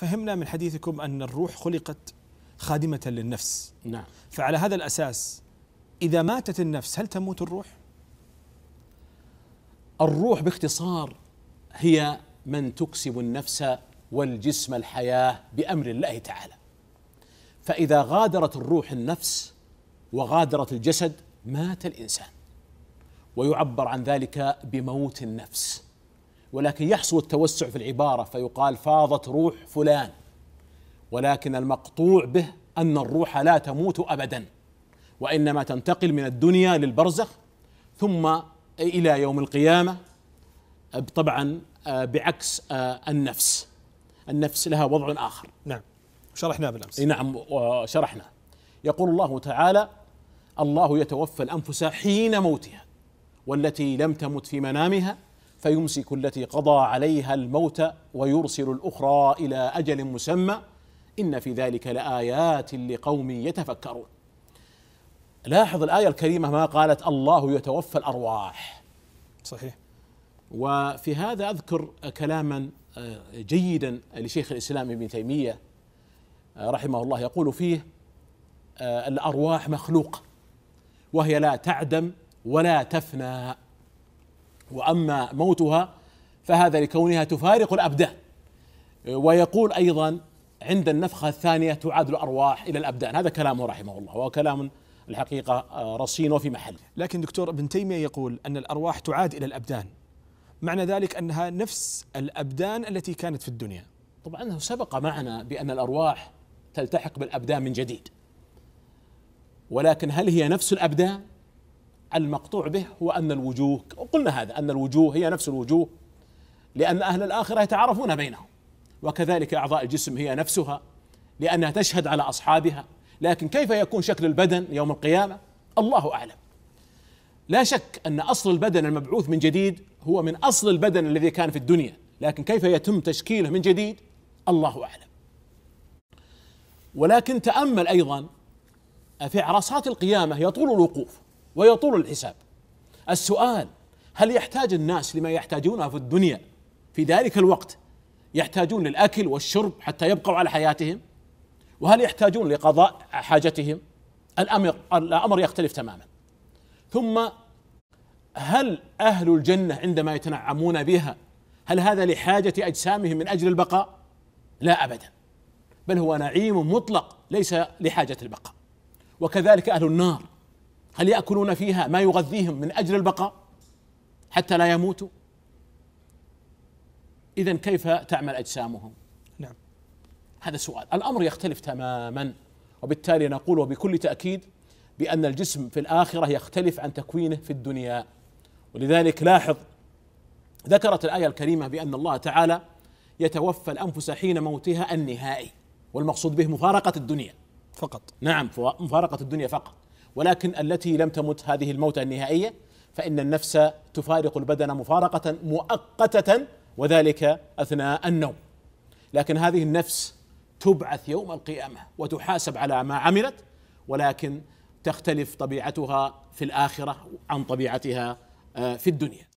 فهمنا من حديثكم أن الروح خلقت خادمة للنفس نعم فعلى هذا الأساس إذا ماتت النفس هل تموت الروح؟ الروح باختصار هي من تكسب النفس والجسم الحياة بأمر الله تعالى فإذا غادرت الروح النفس وغادرت الجسد مات الإنسان ويعبر عن ذلك بموت النفس ولكن يحصل التوسع في العبارة فيقال فاضت روح فلان ولكن المقطوع به أن الروح لا تموت أبدا وإنما تنتقل من الدنيا للبرزخ ثم إلى يوم القيامة طبعا آه، بعكس آه، النفس النفس لها وضع آخر نعم شرحنا بالأمس نعم شرحنا يقول الله تعالى الله يتوفى الأنفس حين موتها والتي لم تمت في منامها فيمسك التي قضى عليها الموت ويرسل الاخرى الى اجل مسمى ان في ذلك لايات لقوم يتفكرون لاحظ الايه الكريمه ما قالت الله يتوفى الارواح صحيح وفي هذا اذكر كلاما آه، جيدا لشيخ الاسلام ابن تيميه آه، رحمه الله يقول فيه آه، الارواح مخلوقه وهي لا تعدم ولا تفنى واما موتها فهذا لكونها تفارق الابدان ويقول ايضا عند النفخه الثانيه تعاد الارواح الى الابدان هذا كلامه رحمه الله وكلام الحقيقه آه، رصين وفي محله لكن دكتور ابن تيميه يقول ان الارواح تعاد الى الابدان معنى ذلك انها نفس الابدان التي كانت في الدنيا طبعا سبق معنا بان الارواح تلتحق بالابدان من جديد ولكن هل هي نفس الابدان المقطوع به هو أن الوجوه قلنا هذا أن الوجوه هي نفس الوجوه لأن أهل الآخرة يتعارفون بينهم وكذلك أعضاء الجسم هي نفسها لأنها تشهد على أصحابها لكن كيف يكون شكل البدن يوم القيامة الله أعلم لا شك أن أصل البدن المبعوث من جديد هو من أصل البدن الذي كان في الدنيا لكن كيف يتم تشكيله من جديد الله أعلم ولكن تأمل أيضا في عرصات القيامة يطول الوقوف ويطول الحساب السؤال هل يحتاج الناس لما يحتاجونه في الدنيا في ذلك الوقت يحتاجون للاكل والشرب حتى يبقوا على حياتهم وهل يحتاجون لقضاء حاجتهم الامر الامر يختلف تماما ثم هل اهل الجنه عندما يتنعمون بها هل هذا لحاجه اجسامهم من اجل البقاء لا ابدا بل هو نعيم مطلق ليس لحاجه البقاء وكذلك اهل النار هل ياكلون فيها ما يغذيهم من اجل البقاء حتى لا يموتوا اذا كيف تعمل اجسامهم نعم هذا سؤال الامر يختلف تماما وبالتالي نقول وبكل تاكيد بان الجسم في الاخره يختلف عن تكوينه في الدنيا ولذلك لاحظ ذكرت الايه الكريمه بان الله تعالى يتوفى الانفس حين موتها النهائي والمقصود به مفارقه الدنيا فقط نعم مفارقه الدنيا فقط ولكن التي لم تمت هذه الموتة النهائية فإن النفس تفارق البدن مفارقة مؤقتة وذلك أثناء النوم لكن هذه النفس تبعث يوم القيامة وتحاسب على ما عملت ولكن تختلف طبيعتها في الآخرة عن طبيعتها آه، في الدنيا